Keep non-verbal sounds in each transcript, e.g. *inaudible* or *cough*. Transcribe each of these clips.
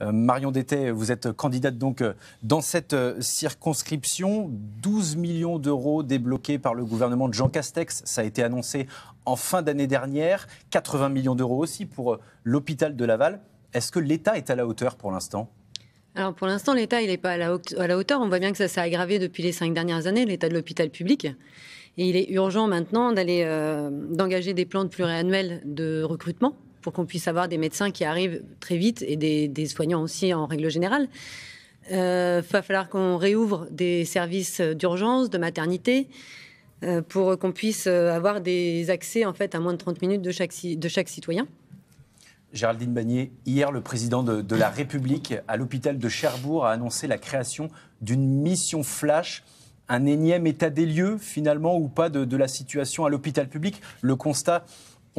Euh, Marion Dété, vous êtes candidate donc euh, dans cette euh, circonscription. 12 millions d'euros débloqués par le gouvernement de Jean Castex, ça a été annoncé en fin d'année dernière. 80 millions d'euros aussi pour l'hôpital de Laval. Est-ce que l'État est à la hauteur pour l'instant pour l'instant, l'État n'est pas à la, hauteur. On voit bien que ça s'est aggravé depuis les cinq dernières années, l'état de l'hôpital public. Et il est urgent maintenant d'aller d'engager des plans de pluriannuels de recrutement pour qu'on puisse avoir des médecins qui arrivent très vite et des, soignants aussi en règle générale. Il euh, va falloir qu'on réouvre des services d'urgence, de maternité, euh, pour qu'on puisse euh, avoir des accès en fait à moins de 30 minutes de chaque, de chaque citoyen. Géraldine Bagnier, hier, le président de, la République à l'hôpital de Cherbourg a annoncé la création d'une mission flash un énième état des lieux, finalement, ou pas, de la situation à l'hôpital public. Le constat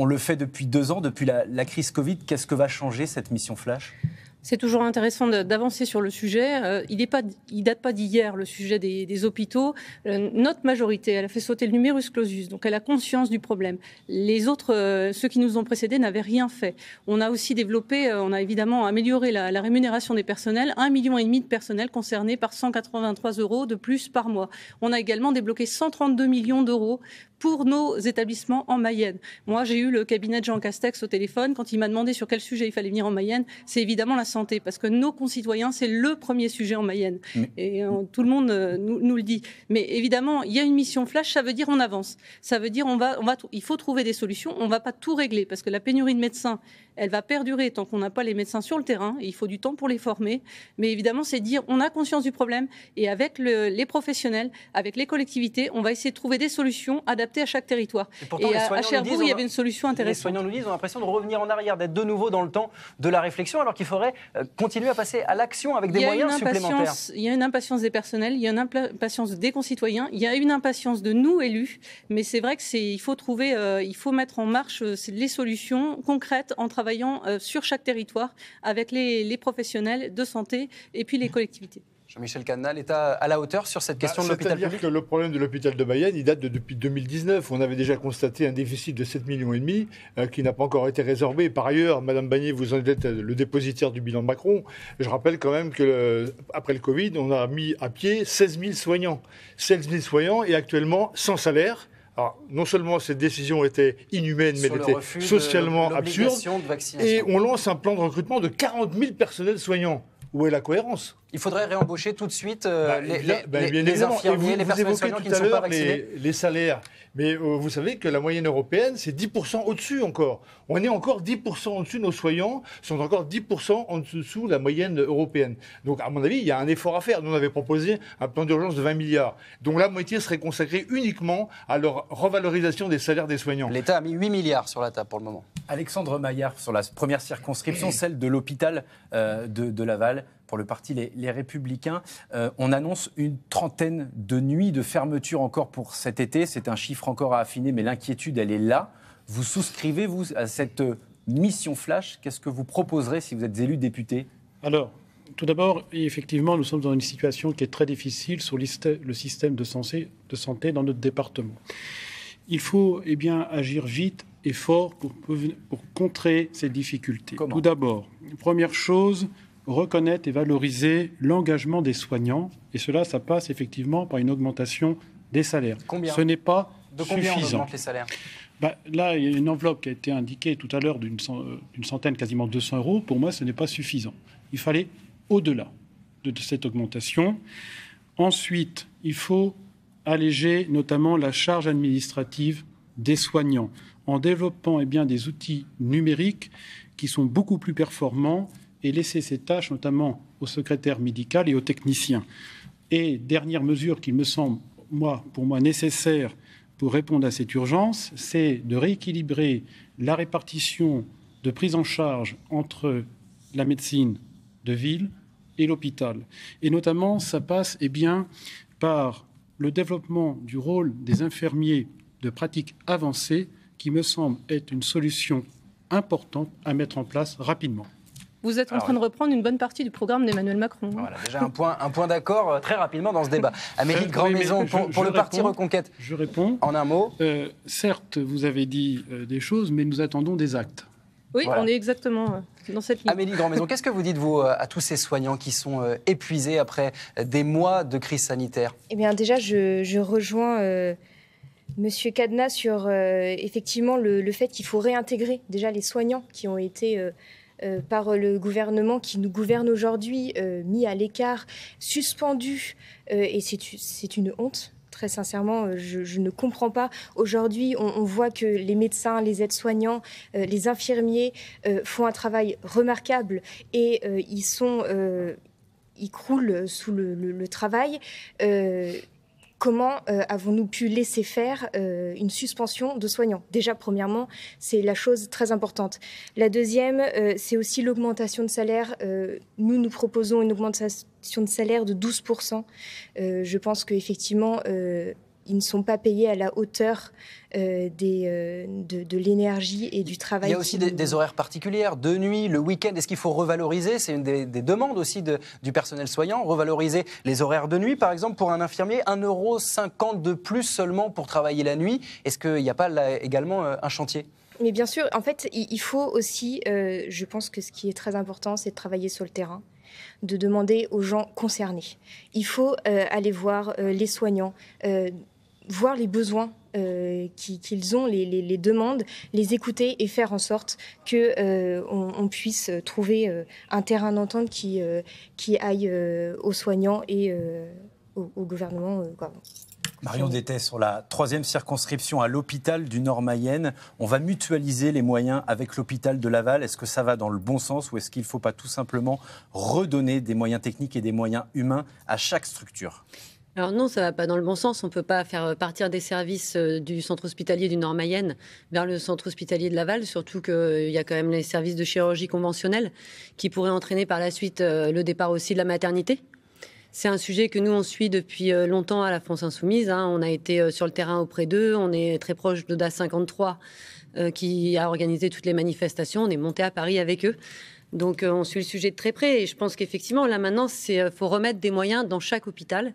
on le fait depuis deux ans, depuis la, crise Covid. Qu'est-ce que va changer cette mission Flash c'est toujours intéressant d'avancer sur le sujet. Euh, il ne date pas d'hier, le sujet des, hôpitaux. Euh, notre majorité, elle a fait sauter le numerus clausus, donc elle a conscience du problème. Les autres, euh, ceux qui nous ont précédés, n'avaient rien fait. On a aussi développé, on a évidemment amélioré la, rémunération des personnels. Un million et demi de personnels concernés par 183 euros de plus par mois. On a également débloqué 132 millions d'euros pour nos établissements en Mayenne. Moi, j'ai eu le cabinet de Jean Castex au téléphone quand il m'a demandé sur quel sujet il fallait venir en Mayenne. C'est évidemment la santé, parce que nos concitoyens, c'est le premier sujet en Mayenne. Mm. Et euh, tout le monde euh, nous, le dit. Mais évidemment, il y a une mission flash, ça veut dire on avance. Ça veut dire on va, on va, il faut trouver des solutions. On ne va pas tout régler, parce que la pénurie de médecins, elle va perdurer tant qu'on n'a pas les médecins sur le terrain. il faut du temps pour les former. Mais évidemment, c'est dire on a conscience du problème et avec le, les professionnels, avec les collectivités, on va essayer de trouver des solutions adaptées à chaque territoire. Et, pourtant, à, Cherbourg, il y avait une solution intéressante. Les soignants nous disent, on ont l'impression de revenir en arrière, d'être de nouveau dans le temps de la réflexion, alors qu'il faudrait euh, continuer à passer à l'action avec des moyens supplémentaires Il y a une impatience des personnels, il y a une impatience des concitoyens, il y a une impatience de nous élus, mais c'est vrai que faut trouver, euh, il faut mettre en marche euh, les solutions concrètes en travaillant sur chaque territoire avec les professionnels de santé et puis les collectivités. Jean-Michel Canal, est à la hauteur sur cette question bah, de l'hôpital public C'est-à-dire que le problème de l'hôpital de Mayenne, il date de depuis 2019. On avait déjà constaté un déficit de 7,5 millions et demi euh, qui n'a pas encore été résorbé. Par ailleurs, Madame Bagné, vous en êtes le dépositaire du bilan Macron. Je rappelle quand même que le, euh, après le Covid, on a mis à pied 16 000 soignants. 16 000 soignants et actuellement sans salaire. Alors, non seulement cette décision était inhumaine, mais elle était socialement absurde. Et on lance un plan de recrutement de 40 000 personnels soignants. Où est la cohérence il faudrait réembaucher tout de suite euh, bah, les, les, bah, infirmiers, les personnes qui sont Les, salaires. Mais euh, vous savez que la moyenne européenne, c'est 10% au-dessus encore. On est encore 10% au-dessus. Nos soignants sont encore 10% en dessous de la moyenne européenne. Donc, à mon avis, il y a un effort à faire. Nous, on avait proposé un plan d'urgence de 20 milliards, dont la moitié serait consacrée uniquement à leur revalorisation des salaires des soignants. L'État a mis 8 milliards sur la table pour le moment. Alexandre Maillard, sur la première circonscription, *clears throat* celle de l'hôpital euh, de Laval, pour le parti Les, Républicains. Euh, on annonce une trentaine de nuits de fermeture encore pour cet été. C'est un chiffre encore à affiner, mais l'inquiétude, elle est là. Vous souscrivez, vous, à cette mission flash Qu'est-ce que vous proposerez si vous êtes élu député Alors, tout d'abord, effectivement, nous sommes dans une situation qui est très difficile sur le système de santé dans notre département. Il faut et eh bien, agir vite et fort pour, pour contrer ces difficultés. tout d'abord, première chose, reconnaître et valoriser l'engagement des soignants. Et cela, ça passe effectivement par une augmentation des salaires. Ce n'est pas de combien suffisant. on les salaires bah, Là, il y a une enveloppe qui a été indiquée tout à l'heure d'une euh, centaine, quasiment 200 euros. Pour moi, ce n'est pas suffisant. Il fallait au-delà de, cette augmentation. Ensuite, il faut alléger notamment la charge administrative des soignants en développant eh bien, des outils numériques qui sont beaucoup plus performants et laisser ces tâches notamment au secrétaire médical et aux techniciens. Et dernière mesure qu'il me semble, moi, pour moi, nécessaire pour répondre à cette urgence, c'est de rééquilibrer la répartition de prise en charge entre la médecine de ville et l'hôpital. Et notamment, ça passe eh bien, par le développement du rôle des infirmiers de pratique avancée, qui me semble être une solution importante à mettre en place rapidement. Vous êtes en train de reprendre une bonne partie du programme d'Emmanuel Macron. Hein. Voilà, déjà un point, un point d'accord euh, très rapidement dans ce débat. Amélie de *laughs* Grand-Maison, pour, le parti Reconquête. Je réponds. En un mot. Euh, certes, vous avez dit euh, des choses, mais nous attendons des actes. Oui, on est exactement dans cette ligne. Amélie Grand-Maison, qu'est-ce que vous dites, vous, à tous ces soignants qui sont épuisés après des mois de crise sanitaire Eh bien, déjà, je, rejoins. M. Monsieur sur effectivement le, fait qu'il faut réintégrer déjà les soignants qui ont été euh, par le gouvernement qui nous gouverne aujourd'hui, euh, mis à l'écart, suspendu. Euh, et c'est une honte très sincèrement, je, ne comprends pas. Aujourd'hui, on, voit que les médecins, les aides-soignants, les infirmiers font un travail remarquable et ils sont... ils croulent sous le travail comment euh, avons-nous pu laisser faire euh, une suspension de soignants Déjà, premièrement, c'est la chose très importante. La deuxième, euh, c'est aussi l'augmentation de salaire. nous, nous proposons une augmentation de salaire de 12%. je pense qu'effectivement, ils ne sont pas payés à la hauteur euh, des, euh, de, de l'énergie et du travail. Il y a aussi des, horaires particulières, de nuit, le week-end. Est-ce qu'il faut revaloriser C'est une des, demandes aussi du personnel soignant, revaloriser les horaires de nuit, par exemple, pour un infirmier, 1,50€ de plus seulement pour travailler la nuit. Est-ce qu'il n'y a pas là, également euh, un chantier mais bien sûr, en fait, il faut aussi, je pense que ce qui est très important, c'est de travailler sur le terrain de demander aux gens concernés. Il faut aller voir les soignants, voir les besoins euh, qu'ils ont, les, demandes, les écouter et faire en sorte que euh, on, puisse trouver euh, un terrain d'entente qui, qui aille aux soignants et au, gouvernement. Marion Détet sur la troisième circonscription à l'hôpital du Nord-Mayenne, on va mutualiser les moyens avec l'hôpital de Laval. Est-ce que ça va dans le bon sens ou est-ce qu'il ne faut pas tout simplement redonner des moyens techniques et des moyens humains à chaque structure alors non, ça ne va pas dans le bon sens. On ne peut pas faire euh, partir des services euh, du centre hospitalier du Nord Mayenne vers le centre hospitalier de Laval, surtout qu'il euh, y a quand même les services de chirurgie conventionnelle qui pourraient entraîner par la suite le départ aussi de la maternité. C'est un sujet que nous, on suit depuis longtemps à la France Insoumise. Hein. On a été sur le terrain auprès d'eux. On est très proche de DA53 qui a organisé toutes les manifestations. On est monté à Paris avec eux. Donc on suit le sujet de très près. Et je pense qu'effectivement, là maintenant, il faut remettre des moyens dans chaque hôpital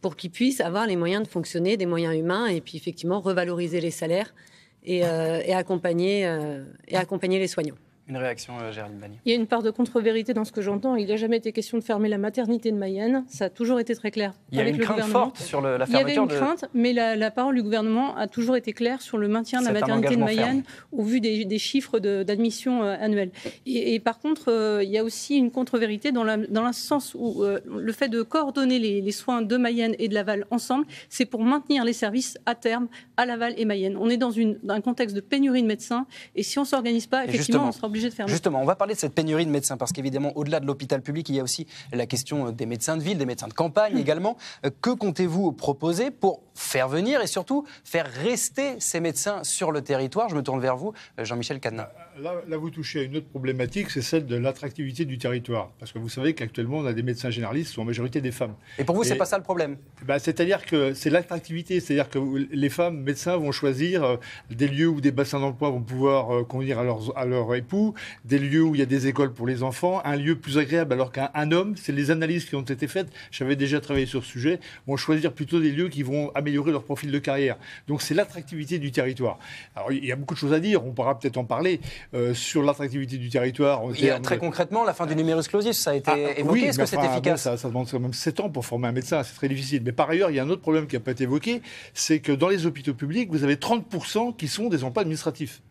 pour qu'ils puissent avoir les moyens de fonctionner, des moyens humains, et puis effectivement revaloriser les salaires et, euh, accompagner, euh, et accompagner les soignants réaction, euh, Géraldine Il y a une part de contre-vérité dans ce que j'entends. Il n'a jamais été question de fermer la maternité de Mayenne. Ça a toujours été très clair. Il y a une crainte forte sur la fermeture. Il y avait une crainte, mais la, parole du gouvernement a toujours été claire sur le maintien de la maternité de Mayenne au vu des, chiffres d'admission de, euh, Et, par contre, euh, il y a aussi une contre-vérité dans, le sens où le fait de coordonner les, soins de Mayenne et de Laval ensemble, c'est pour maintenir les services à terme à Laval et Mayenne. On est dans, une, dans un contexte de pénurie de médecins et si on ne s'organise pas, effectivement, on sera obligé Justement, on va parler de cette pénurie de médecins parce qu'évidemment, au-delà de l'hôpital public, il y a aussi la question euh, des médecins de ville, des médecins de campagne mm. également. Euh, que comptez-vous proposer pour faire venir et surtout faire rester ces médecins sur le territoire Je me tourne vers vous, euh, Jean-Michel Cadenas là, vous touchez à une autre problématique, c'est celle de l'attractivité du territoire. Parce que vous savez qu'actuellement, on a des médecins généralistes, qui sont en majorité des femmes. Et pour vous, ce n'est pas ça le problème bah, C'est-à-dire que c'est l'attractivité, c'est-à-dire que les femmes médecins vont choisir euh, des lieux où des bassins d'emploi vont pouvoir euh, convenir à, à leur époux, des lieux où il y a des écoles pour les enfants, un lieu plus agréable alors qu'un homme, c'est les analyses qui ont été faites, j'avais déjà travaillé sur ce sujet, vont choisir plutôt des lieux qui vont améliorer leur profil de carrière. Donc c'est l'attractivité du territoire. Alors il y a beaucoup de choses à dire, on pourra peut-être en parler, euh, sur l'attractivité du territoire. Et très concrètement, la fin du numerus clausus, ça a été ah, ah, évoqué. Est-ce que c'est efficace ça, demande quand même 7 ans pour former un médecin, c'est très difficile. Mais par ailleurs, il y a un autre problème qui n'a pas été évoqué, c'est que dans les hôpitaux publics, vous avez 30% qui sont des emplois administratifs.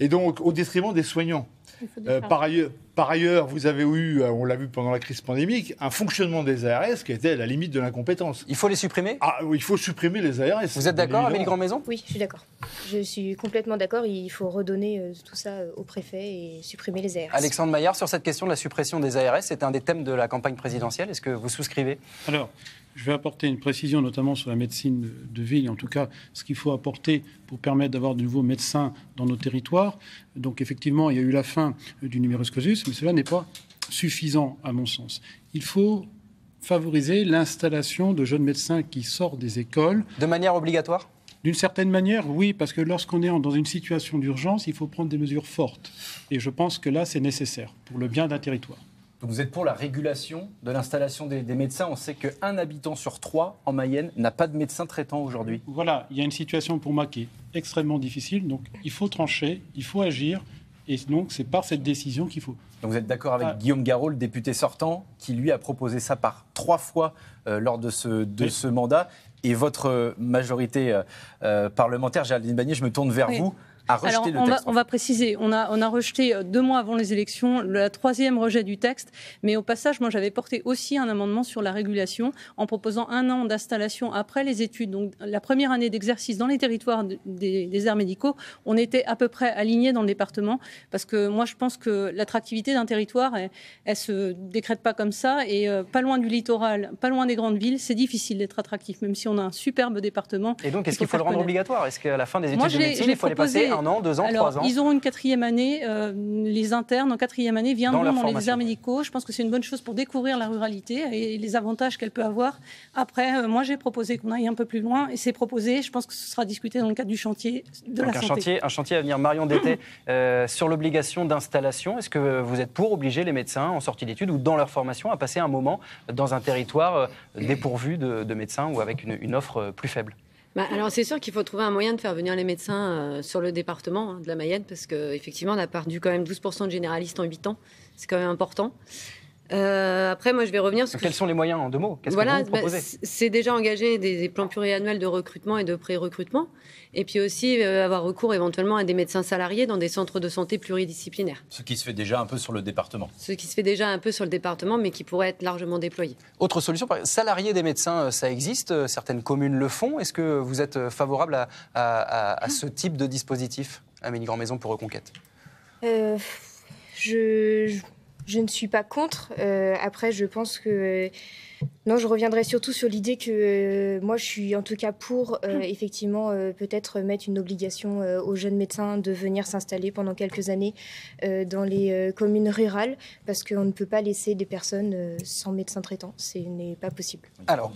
Et donc, au détriment des soignants. Euh, par ailleurs, par ailleurs, vous avez eu, euh, on l'a vu pendant la crise pandémique, un fonctionnement des ARS qui était à la limite de l'incompétence. Il faut les supprimer Ah, il faut supprimer les ARS. Vous êtes d'accord, Amélie Grand-Maison Oui, je suis d'accord. Je suis complètement d'accord. Il faut redonner euh, tout ça euh, au préfet et supprimer les ARS. Alexandre Maillard, sur cette question de la suppression des ARS, c'est un des thèmes de la campagne présidentielle. Est-ce que vous souscrivez Alors, je vais apporter une précision, notamment sur la médecine de ville, en tout cas ce qu'il faut apporter pour permettre d'avoir de nouveaux médecins dans nos territoires. Donc effectivement, il y a eu la fin du numerus mais cela n'est pas suffisant à mon sens. Il faut favoriser l'installation de jeunes médecins qui sortent des écoles. De manière obligatoire d'une certaine manière, oui, parce que lorsqu'on est dans une situation d'urgence, il faut prendre des mesures fortes. Et je pense que là, c'est nécessaire pour le bien d'un territoire. Donc vous êtes pour la régulation de l'installation des, des, médecins. On sait qu'un habitant sur trois en Mayenne n'a pas de médecin traitant aujourd'hui. Voilà, il y a une situation pour moi qui est extrêmement difficile. Donc il faut trancher, il faut agir. Et donc, c'est par cette décision qu'il faut. Donc, vous êtes d'accord avec ah. Guillaume Garraud, le député sortant, qui lui a proposé ça par trois fois euh, lors de ce, mandat. Et votre majorité euh, euh, parlementaire, Géraldine Bagné, je me tourne vers vous. Alors, on Va, préciser, on a, rejeté euh, deux mois avant les élections le troisième rejet du texte, mais au passage, moi j'avais porté aussi un amendement sur la régulation en proposant un an d'installation après les études, donc la première année d'exercice dans les territoires des, arts médicaux, on était à peu près aligné dans le département, parce que moi je pense que l'attractivité d'un territoire, elle, se décrète pas comme ça, et euh, pas loin du littoral, pas loin des grandes villes, c'est difficile d'être attractif, même si on a un superbe département. Et donc est-ce qu'il faut, le rendre obligatoire Est-ce qu'à la fin des études de médecine, il faut les passer deux ans, Ils auront une quatrième année. Euh, les internes en quatrième année viendront dans, les déserts médicaux. Je pense que c'est une bonne chose pour découvrir la ruralité et les avantages qu'elle peut avoir. Après, euh, moi, j'ai proposé qu'on aille un peu plus loin et c'est proposé. Je pense que ce sera discuté dans le cadre du chantier de la un Chantier, un chantier à venir. Marion Dété, euh, sur l'obligation d'installation, est-ce que vous êtes pour obliger les médecins en sortie d'études ou dans leur formation à passer un moment dans un territoire dépourvu de, médecins ou avec une offre plus faible bah, alors c'est sûr qu'il faut trouver un moyen de faire venir les médecins euh, sur le département hein, de la Mayenne parce qu'effectivement on a perdu quand même 12% de généralistes en 8 ans, c'est quand même important. Euh, après, moi, je vais revenir sur. Quels sont les moyens en deux mots Qu'est-ce que vous, bah, proposez C'est déjà engager des, plans pluriannuels de recrutement et de pré-recrutement. Et puis aussi euh, avoir recours éventuellement à des médecins salariés dans des centres de santé pluridisciplinaires. Ce qui se fait déjà un peu sur le département. Ce qui se fait déjà un peu sur le département, mais qui pourrait être largement déployé. Autre solution, salariés des médecins, euh, ça existe. Certaines communes le font. Est-ce que vous êtes favorable à, ce type de dispositif, Amélie Grand-Maison pour Reconquête je je ne suis pas contre. Euh, après, je pense que. Euh, non, je reviendrai surtout sur l'idée que euh, moi, je suis en tout cas pour, hmm. effectivement, peut-être mettre une obligation aux jeunes médecins de venir s'installer pendant quelques années dans les communes rurales, parce qu'on ne peut pas laisser des personnes sans médecin traitant. Ce n'est pas possible. Alors,